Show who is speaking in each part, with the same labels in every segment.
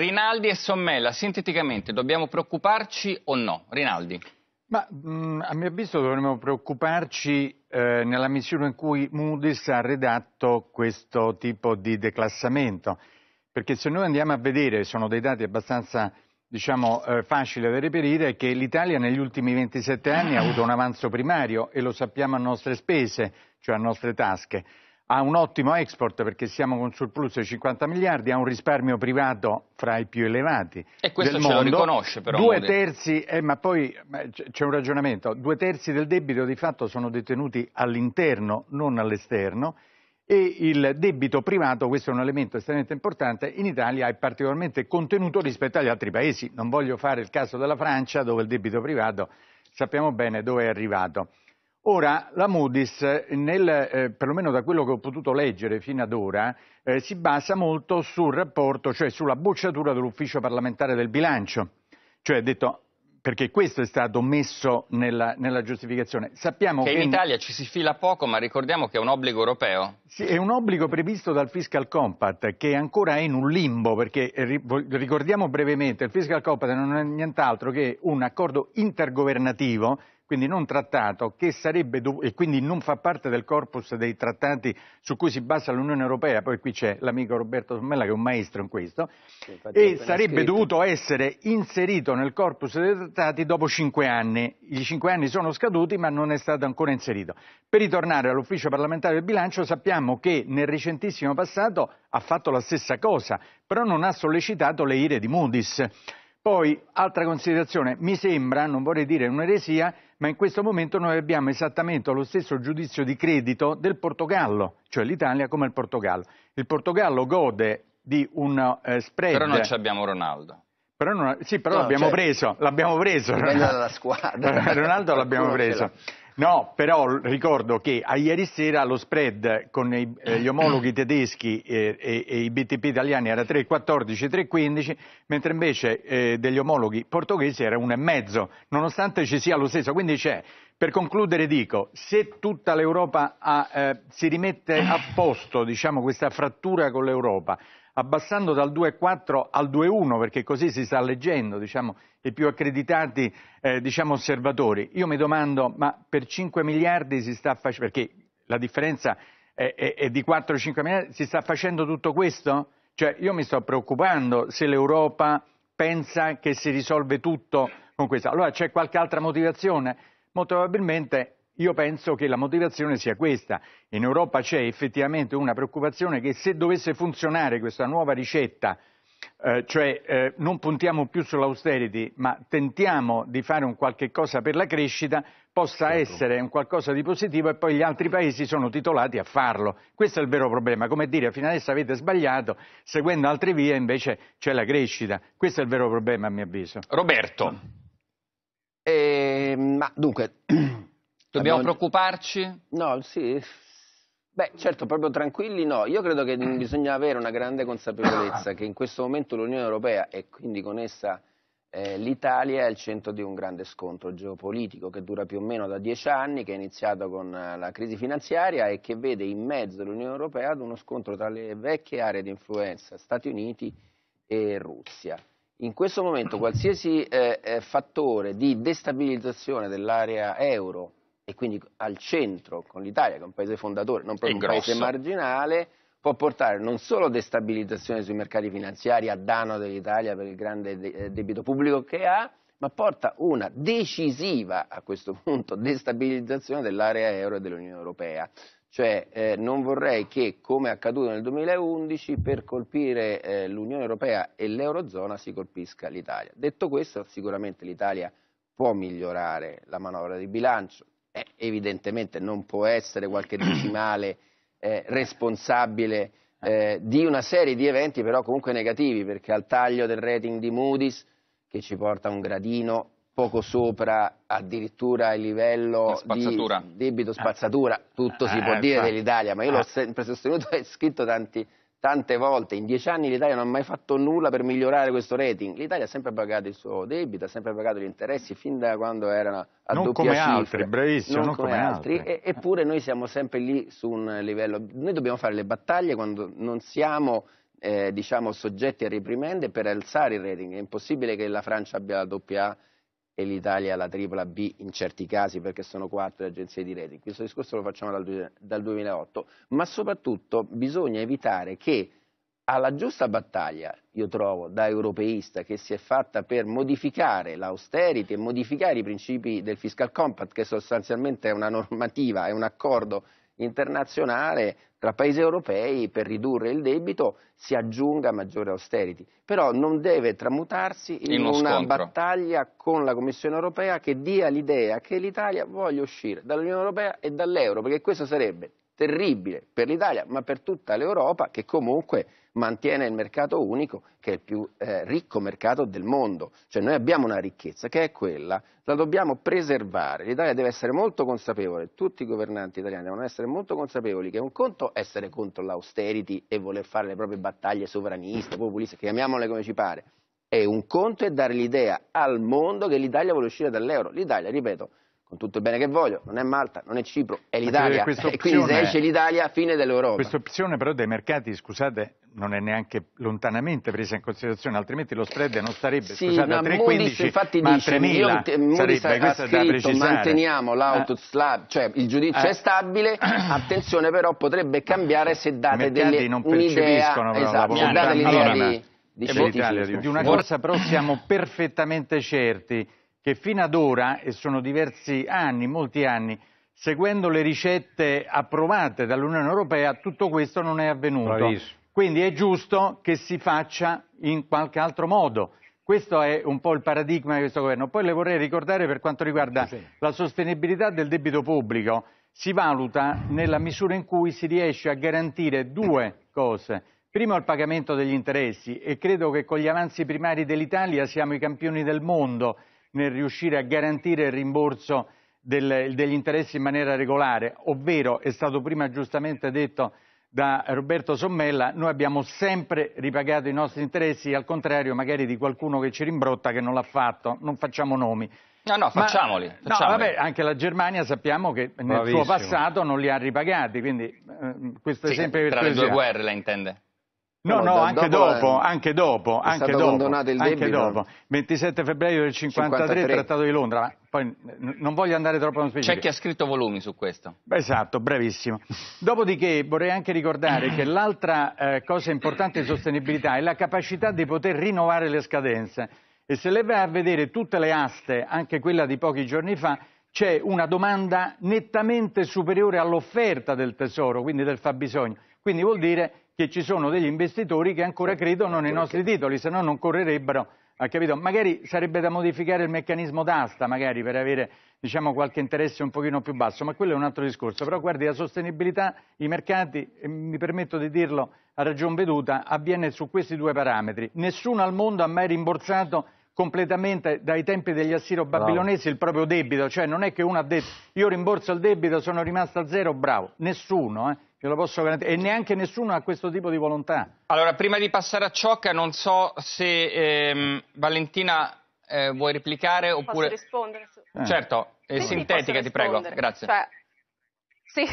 Speaker 1: Rinaldi e Sommella, sinteticamente, dobbiamo preoccuparci o no? Rinaldi.
Speaker 2: Ma, mh, mm, a mio avviso dovremmo preoccuparci eh, nella misura in cui Moody's ha redatto questo tipo di declassamento, perché se noi andiamo a vedere, sono dei dati abbastanza diciamo, eh, facili da reperire, che l'Italia negli ultimi 27 anni ha avuto un avanzo primario e lo sappiamo a nostre spese, cioè a nostre tasche ha un ottimo export perché siamo con un surplus di 50 miliardi, ha un risparmio privato fra i più elevati e questo del ce mondo. lo riconosce però. Due terzi, eh, ma poi c'è un ragionamento, due terzi del debito di fatto sono detenuti all'interno, non all'esterno e il debito privato, questo è un elemento estremamente importante, in Italia è particolarmente contenuto rispetto agli altri paesi. Non voglio fare il caso della Francia dove il debito privato sappiamo bene dove è arrivato. Ora, la Moody's, nel, eh, perlomeno da quello che ho potuto leggere fino ad ora, eh, si basa molto sul rapporto, cioè sulla bocciatura dell'ufficio parlamentare del bilancio, cioè detto perché questo è stato messo nella, nella giustificazione. Sappiamo che, che in
Speaker 1: Italia ci si fila poco, ma ricordiamo che è un obbligo europeo.
Speaker 2: Sì, è un obbligo previsto dal Fiscal Compact, che ancora è in un limbo, perché eh, ricordiamo brevemente, il Fiscal Compact non è nient'altro che un accordo intergovernativo quindi non trattato, che sarebbe e quindi non fa parte del corpus dei trattati su cui si basa l'Unione Europea, poi qui c'è l'amico Roberto Sommella che è un maestro in questo, e sarebbe scritto. dovuto essere inserito nel corpus dei trattati dopo cinque anni. I cinque anni sono scaduti ma non è stato ancora inserito. Per ritornare all'ufficio parlamentare del bilancio sappiamo che nel recentissimo passato ha fatto la stessa cosa, però non ha sollecitato le ire di Moody's. Poi, altra considerazione, mi sembra, non vorrei dire un'eresia, ma in questo momento noi abbiamo esattamente lo stesso giudizio di credito del Portogallo, cioè l'Italia come il Portogallo. Il Portogallo gode di un eh, spread... Però non abbiamo Ronaldo. Però non, sì, però no, l'abbiamo cioè, preso, l'abbiamo preso. Ronaldo, dalla squadra. Ronaldo l'abbiamo preso. No, però ricordo che a ieri sera lo spread con i, eh, gli omologhi tedeschi e, e, e, i BTP italiani era 3,14, 3,15, mentre invece eh, degli omologhi portoghesi era 1,5, nonostante ci sia lo stesso. Quindi c'è per concludere dico, se tutta l'Europa eh, si rimette a posto diciamo, questa frattura con l'Europa, abbassando dal 2,4 al 2,1 perché così si sta leggendo diciamo, i più accreditati eh, diciamo, osservatori, io mi domando ma per 5 miliardi si sta facendo, perché la differenza è, è, è di 4-5 miliardi, si sta facendo tutto questo? Cioè io mi sto preoccupando se l'Europa pensa che si risolve tutto con questo. Allora c'è qualche altra motivazione? Molto probabilmente io penso che la motivazione sia questa. In Europa c'è effettivamente una preoccupazione che se dovesse funzionare questa nuova ricetta, eh, cioè eh, non puntiamo più sull'austerity, ma tentiamo di fare un qualche cosa per la crescita, possa certo. essere un qualcosa di positivo e poi gli altri paesi sono titolati a farlo. Questo è il vero problema. Come dire, fino adesso avete sbagliato, seguendo altre vie invece c'è la crescita.
Speaker 1: Questo è il vero problema, a mio avviso. Roberto. E, ehm, ma dunque... Dobbiamo abbiamo... preoccuparci? No, sì, Beh, certo,
Speaker 3: proprio tranquilli no. Io credo che bisogna avere una grande consapevolezza che in questo momento l'Unione Europea e quindi con essa eh, l'Italia è al centro di un grande scontro geopolitico che dura più o meno da dieci anni, che è iniziato con eh, la crisi finanziaria e che vede in mezzo l'Unione Europea ad uno scontro tra le vecchie aree di influenza, Stati Uniti e Russia in questo momento qualsiasi eh, eh, fattore di destabilizzazione dell'area euro e quindi al centro con l'Italia, che è un paese fondatore, non proprio un paese marginale, può portare non solo destabilizzazione sui mercati finanziari a danno dell'Italia per il grande de eh, debito pubblico che ha, ma porta una decisiva, a questo punto, destabilizzazione dell'area euro e dell'Unione Europea. Cioè eh, non vorrei che, come è accaduto nel 2011, per colpire eh, l'Unione Europea e l'Eurozona si colpisca l'Italia. Detto questo, sicuramente l'Italia può migliorare la manovra di bilancio, eh, evidentemente non può essere qualche decimale eh, responsabile eh, di una serie di eventi però comunque negativi, perché al taglio del rating di Moody's, che ci porta a un gradino poco sopra addirittura il livello spazzatura. di debito spazzatura, tutto si eh, può eh, dire dell'Italia, ma io l'ho eh. sempre sostenuto e scritto tanti, tante volte, in dieci anni l'Italia non ha mai fatto nulla per migliorare questo rating, l'Italia ha sempre pagato il suo debito, ha sempre pagato gli interessi fin da quando era a non doppia come cifra, altri, bravissimo, non, non come, come altri, altri. E, eppure noi siamo sempre lì su un livello, noi dobbiamo fare le battaglie quando non siamo... Eh, diciamo, soggetti a reprimende per alzare il rating è impossibile che la Francia abbia la doppia A e l'Italia la tripla B in certi casi perché sono quattro le agenzie di rating. Questo discorso lo facciamo dal, dal 2008, ma soprattutto bisogna evitare che alla giusta battaglia, io trovo, da europeista che si è fatta per modificare l'austerity e modificare i principi del fiscal compact, che sostanzialmente è una normativa, è un accordo internazionale tra paesi europei per ridurre il debito si aggiunga maggiore austerity, però non deve tramutarsi in, in una scontro. battaglia con la Commissione europea che dia l'idea che l'Italia voglia uscire dall'Unione europea e dall'euro, perché questo sarebbe terribile per l'Italia, ma per tutta l'Europa che comunque mantiene il mercato unico che è il più eh, ricco mercato del mondo. Cioè noi abbiamo una ricchezza che è quella, la dobbiamo preservare. L'Italia deve essere molto consapevole, tutti i governanti italiani devono essere molto consapevoli che un conto è essere contro l'austerity e voler fare le proprie battaglie sovraniste, populiste, chiamiamole come ci pare. è un conto è dare l'idea al mondo che l'Italia vuole uscire dall'euro. L'Italia, ripeto, con tutto il bene che voglio, non è Malta, non è Cipro, è l'Italia. E quindi se esce l'Italia, fine dell'Europa. Questa
Speaker 2: opzione però dei mercati, scusate, non è neanche lontanamente presa in considerazione, altrimenti lo spread non sarebbe, sì, scusate, a 3,15 infatti ma dice, io, Moody's sarebbe, ha scritto, manteniamo l'output
Speaker 3: ah. slab, cioè il giudizio eh. è stabile, attenzione però potrebbe cambiare se date delle, non un'idea, esatto, se date l'idea allora, di, di, di una cosa
Speaker 2: però siamo perfettamente certi che fino ad ora, e sono diversi anni, molti anni, seguendo le ricette approvate dall'Unione Europea, tutto questo non è avvenuto. Bravissimo. Quindi è giusto che si faccia in qualche altro modo. Questo è un po' il paradigma di questo governo. Poi le vorrei ricordare per quanto riguarda la sostenibilità del debito pubblico. Si valuta nella misura in cui si riesce a garantire due cose. Primo il pagamento degli interessi e credo che con gli avanzi primari dell'Italia siamo i campioni del mondo nel riuscire a garantire il rimborso del, degli interessi in maniera regolare, ovvero è stato prima giustamente detto da Roberto Sommella, noi abbiamo sempre ripagato i nostri interessi, al contrario magari di qualcuno che ci rimbrotta che non l'ha fatto, non facciamo nomi. No,
Speaker 1: no, facciamoli. Ma, facciamoli. No, vabbè,
Speaker 2: anche la Germania sappiamo che nel Bravissimo. suo passato non li ha ripagati, quindi eh, questo sì, esempio... Tra le due guerre
Speaker 1: la intende? No, no, anche dopo, dopo è, anche dopo, anche dopo, anche dopo.
Speaker 2: 27 febbraio del 53, 53. Trattato di Londra, ma poi non voglio
Speaker 1: andare troppo in specifico. C'è chi ha scritto volumi su questo.
Speaker 2: Esatto, bravissimo. Dopodiché vorrei anche ricordare che l'altra eh, cosa importante di sostenibilità è la capacità di poter rinnovare le scadenze. E se lei va a vedere tutte le aste, anche quella di pochi giorni fa, c'è una domanda nettamente superiore all'offerta del tesoro, quindi del fabbisogno. Quindi vuol dire che ci sono degli investitori che ancora certo, credono certo. nei nostri titoli, se no non correrebbero. Ha capito? Magari sarebbe da modificare il meccanismo d'asta, magari per avere diciamo, qualche interesse un pochino più basso, ma quello è un altro discorso. Però guardi, la sostenibilità, i mercati, mi permetto di dirlo a ragion veduta, avviene su questi due parametri. Nessuno al mondo ha mai rimborsato completamente dai tempi degli assiro-babilonesi il proprio debito, cioè non è che uno ha detto io rimborso il debito, sono rimasto a zero, bravo, nessuno, eh? e neanche nessuno ha questo tipo di volontà.
Speaker 1: Allora, prima di passare a Ciocca, non so se ehm, Valentina eh, vuoi replicare oppure... Eh. Certo, posso rispondere? Certo, eh. sintetica, ti prego, grazie. Cioè...
Speaker 4: Sì.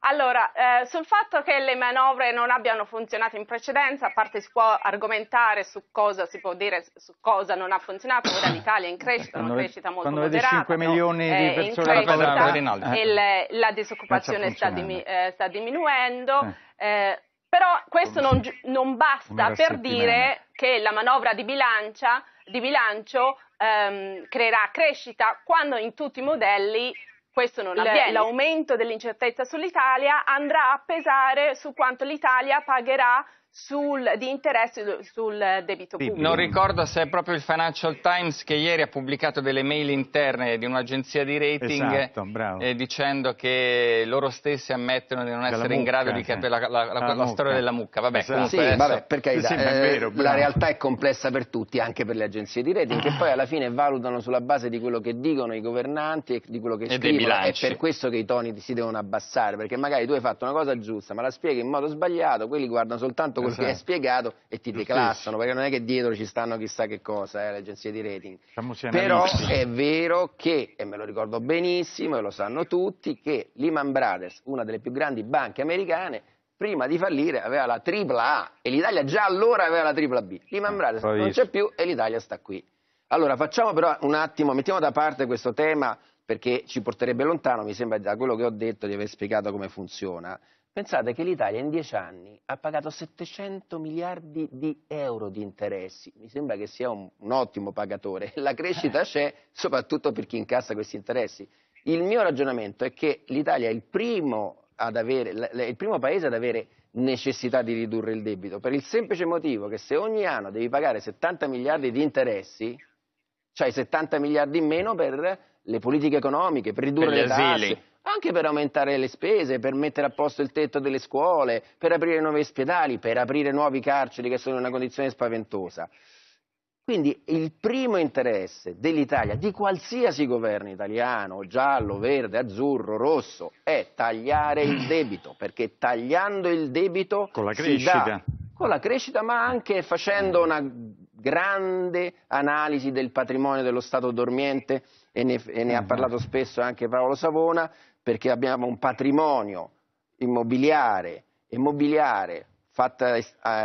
Speaker 4: Allora, eh, sul fatto che le manovre non abbiano funzionato in precedenza, a parte si può argomentare su cosa si può dire, su cosa non ha funzionato, ora l'Italia è in crescita, una crescita molto quando moderata. 5 milioni di eh, persone in crescita, eh. il, la disoccupazione sta, dimi, eh, sta, diminuendo, eh. però questo non, non basta per dire che la manovra di, bilancia, di bilancio ehm, creerà crescita quando in tutti i modelli questo non avviene. L'aumento dell'incertezza sull'Italia andrà a pesare su quanto l'Italia pagherà sul, di interesse sul debito pubblico. Non
Speaker 1: ricordo se è proprio il Financial Times che ieri ha pubblicato delle mail interne di un'agenzia di rating esatto, eh, dicendo che loro stessi ammettono di non essere mucca, in grado di capire eh. la, la, la, la storia della mucca. Vabbè, esatto. sì, adesso... vabbè, perché sì, eh, vero, la realtà
Speaker 3: è complessa per tutti, anche per le agenzie di rating, che poi alla fine valutano sulla base di quello che dicono i governanti e di quello che e scrivono. È per questo che i toni si devono abbassare, perché magari tu hai fatto una cosa giusta, ma la spieghi in modo sbagliato, quelli guardano soltanto fatto quello esatto. che hai esatto. spiegato e ti declassano, perché non è che dietro ci stanno chissà che cosa, eh, le agenzie di rating. Però è vero che, e me lo ricordo benissimo, e lo sanno tutti, che Lehman Brothers, una delle più grandi banche americane, prima di fallire aveva la tripla A e l'Italia già allora aveva la tripla B. Lehman eh, Brothers Poi non c'è più e l'Italia sta qui. Allora facciamo però un attimo, mettiamo da parte questo tema perché ci porterebbe lontano, mi sembra da quello che ho detto di aver spiegato come funziona. Pensate che l'Italia in dieci anni ha pagato 700 miliardi di euro di interessi. Mi sembra che sia un, un ottimo pagatore. La crescita c'è soprattutto per chi incassa questi interessi. Il mio ragionamento è che l'Italia è il primo, avere, il primo paese ad avere necessità di ridurre il debito, per il semplice motivo che se ogni anno devi pagare 70 miliardi di interessi, c'hai 70 miliardi in meno per le politiche economiche, per ridurre per le tasse, anche per aumentare le spese, per mettere a posto il tetto delle scuole, per aprire nuovi ospedali, per aprire nuovi carceri che sono in una condizione spaventosa. Quindi il primo interesse dell'Italia, di qualsiasi governo italiano, giallo, verde, azzurro, rosso, è tagliare il debito, perché tagliando il debito con la crescita, dà, con la crescita ma anche facendo una grande analisi del patrimonio dello Stato dormiente e ne, e ne ha eh, parlato spesso anche Paolo Savona, perché abbiamo un patrimonio immobiliare, immobiliare fatta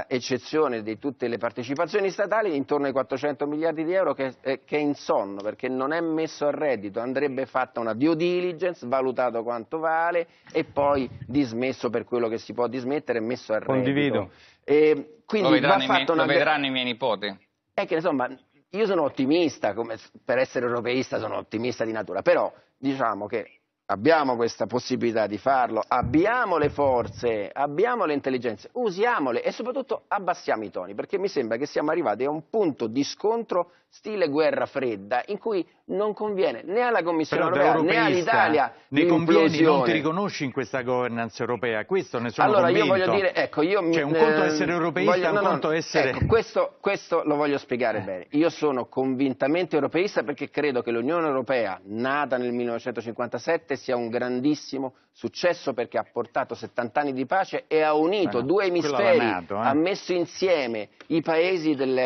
Speaker 3: eccezione di tutte le partecipazioni statali, intorno ai 400 miliardi di euro che, eh, che è in sonno, perché non è messo a reddito, andrebbe fatta una due diligence, valutato quanto vale e poi dismesso per quello che si può dismettere e messo a Condivido. reddito. Condivido, lo, vedranno, mie, lo vedranno
Speaker 1: i miei nipoti.
Speaker 3: È eh, che insomma, io sono ottimista, come per essere europeista sono ottimista di natura, però diciamo che Abbiamo questa possibilità di farlo, abbiamo le forze, abbiamo le intelligenze, usiamole e soprattutto abbassiamo i toni, perché mi sembra che siamo arrivati a un punto di scontro stile guerra fredda in cui non conviene né alla Commissione Però europea né all'Italia nei complotti non ti
Speaker 2: riconosci in questa governance europea, questo ne sono allora, convinto. io voglio dire,
Speaker 3: ecco, io mi, cioè un conto ehm, essere europeista, voglio, no, un conto no, essere ecco, questo, questo lo voglio spiegare eh. bene. Io sono convintamente europeista perché credo che l'Unione Europea, nata nel 1957 sicuramente sia un grandissimo successo perché ha portato 70 anni di pace e ha unito Beh, due emisferi, nato, eh? ha messo insieme i paesi diciamo,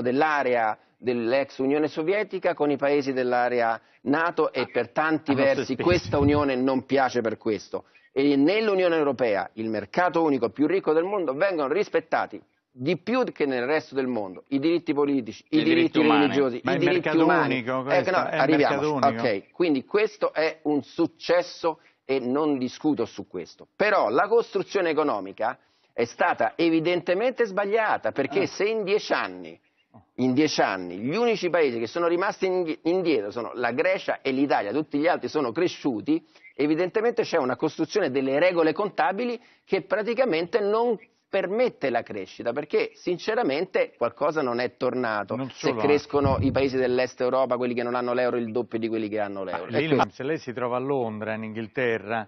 Speaker 3: dell'area diciamo, dell dell'ex Unione Sovietica con i paesi dell'area Nato e per tanti ah, versi questa Unione non piace per questo. E nell'Unione Europea, il mercato unico più ricco del mondo, vengono rispettati di più che nel resto del mondo, i diritti politici, i, i diritti, diritti religiosi, Ma i diritti umani. Unico, eh, no, arriviamoci. Okay. Quindi questo è un successo e non discuto su questo. Però la costruzione economica è stata evidentemente sbagliata, perché eh. se in dieci, anni, in dieci anni gli unici paesi che sono rimasti indietro sono la Grecia e l'Italia, tutti gli altri sono cresciuti, evidentemente c'è una costruzione delle regole contabili che praticamente non permette la crescita perché sinceramente qualcosa non è tornato non se crescono altro. i paesi dell'est Europa quelli che non hanno l'euro il doppio di quelli che hanno l'euro ah, ecco. lei,
Speaker 2: se lei si trova a Londra in Inghilterra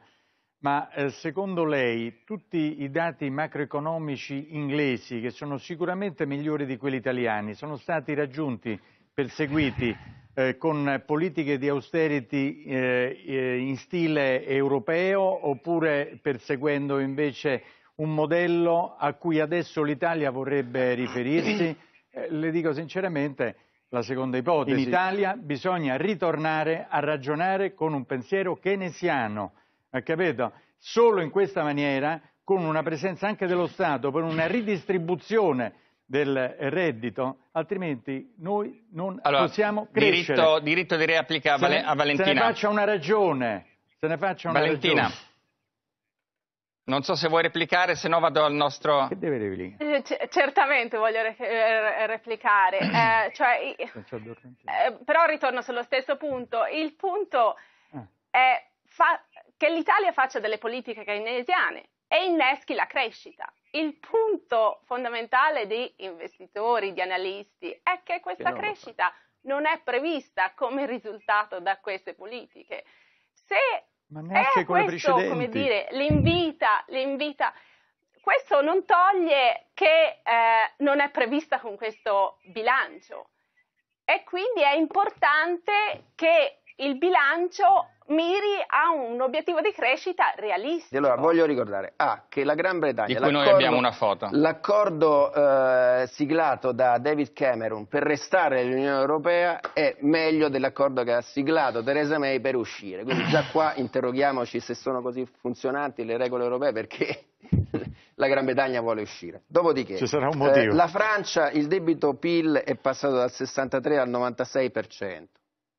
Speaker 2: ma eh, secondo lei tutti i dati macroeconomici inglesi che sono sicuramente migliori di quelli italiani sono stati raggiunti perseguiti eh, con politiche di austerity eh, eh in stile europeo oppure perseguendo invece un modello a cui adesso l'Italia vorrebbe riferirsi? Eh, le dico sinceramente la seconda ipotesi. In Italia bisogna ritornare a ragionare con un pensiero keynesiano, ha capito? Solo in questa maniera, con una presenza anche dello Stato, per una ridistribuzione del reddito, altrimenti noi
Speaker 1: non allora, possiamo crescere. Diritto, diritto di replica a, Valen- a Valentina. Se ne faccia
Speaker 2: una ragione. Se ne faccia
Speaker 1: una Valentina. ragione. Non so se vuoi replicare, se no vado al nostro... Che deve replicare?
Speaker 4: Eh, c- certamente voglio re- eh, replicare, eh, cioè,
Speaker 1: eh,
Speaker 4: però ritorno sullo stesso punto. Il punto ah. è fa- che l'Italia faccia delle politiche keynesiane e inneschi la crescita. Il punto fondamentale di investitori, di analisti, è che questa che crescita non è prevista come risultato da queste politiche. Se
Speaker 2: ma eh, neanche eh, con questo, le come dire,
Speaker 4: l'invita, l'invita. Questo non toglie che eh, non è prevista con questo bilancio e quindi è importante che il bilancio miri a un obiettivo di crescita realistico.
Speaker 3: Allora, voglio ricordare A, che la Gran Bretagna... Di cui noi abbiamo una foto. L'accordo eh, siglato da David Cameron per restare nell'Unione Europea è meglio dell'accordo che ha siglato Theresa May per uscire. Quindi già qua interroghiamoci se sono così funzionanti le regole europee perché... la Gran Bretagna vuole uscire. Dopodiché, eh, la Francia, il debito PIL è passato dal 63 al 96%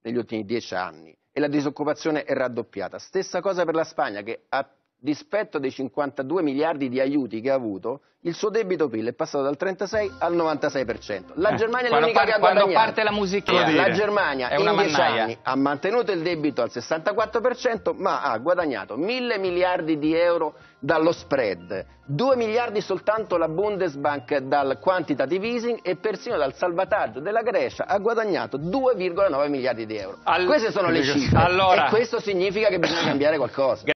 Speaker 3: negli ultimi dieci anni e la disoccupazione è raddoppiata. Stessa cosa per la Spagna che ha rispetto dei 52 miliardi di aiuti che ha avuto, il suo debito PIL è passato dal 36 al 96%. Eh, la Germania eh, è l'unica che ha guadagnato. Quando parte la musichina, la Germania in 10 anni ha mantenuto il debito al 64%, ma ha guadagnato 1000 miliardi di euro dallo spread, 2 miliardi soltanto la Bundesbank dal quantitative easing e persino dal salvataggio della Grecia ha guadagnato 2,9 miliardi di euro.
Speaker 1: All... Queste sono le cifre allora...
Speaker 3: e questo significa che bisogna cambiare qualcosa.